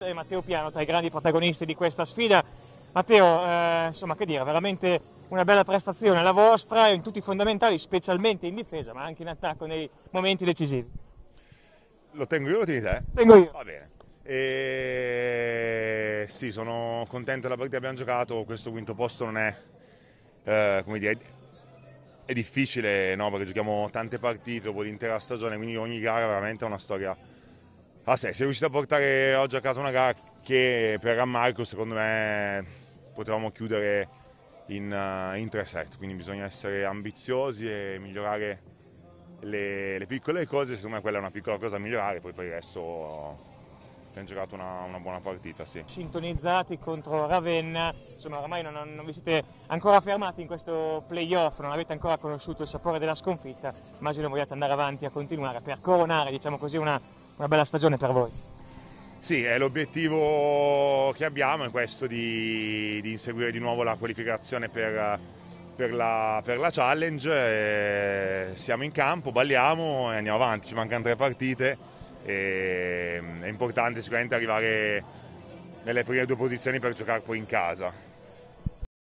E Matteo Piano tra i grandi protagonisti di questa sfida. Matteo, eh, insomma, che dire, veramente una bella prestazione la vostra in tutti i fondamentali, specialmente in difesa, ma anche in attacco nei momenti decisivi. Lo tengo io o lo tieni te? Tengo io. Va bene. E... Sì, sono contento della partita che abbiamo giocato, questo quinto posto non è, eh, come dire, è difficile, no? perché giochiamo tante partite dopo l'intera stagione, quindi ogni gara veramente è una storia a ah, sì, Si è riuscito a portare oggi a casa una gara che per Rammarco secondo me potevamo chiudere in, eh, in 3 set, quindi bisogna essere ambiziosi e migliorare le, le, piccole cose, secondo me quella è una piccola cosa da migliorare, poi per il resto abbiamo giocato una, una, buona partita, sì. Sintonizzati contro Ravenna, insomma ormai non, non vi siete ancora fermati in questo playoff, non avete ancora conosciuto il sapore della sconfitta, immagino vogliate andare avanti a continuare per coronare diciamo così una una bella stagione per voi. Sì, è l'obiettivo che abbiamo è questo di, di inseguire di nuovo la qualificazione per, per, la, per la, challenge. Eh, siamo in campo, balliamo e andiamo avanti, ci mancano tre partite. Mm, è importante sicuramente arrivare nelle prime due posizioni per giocare poi in casa.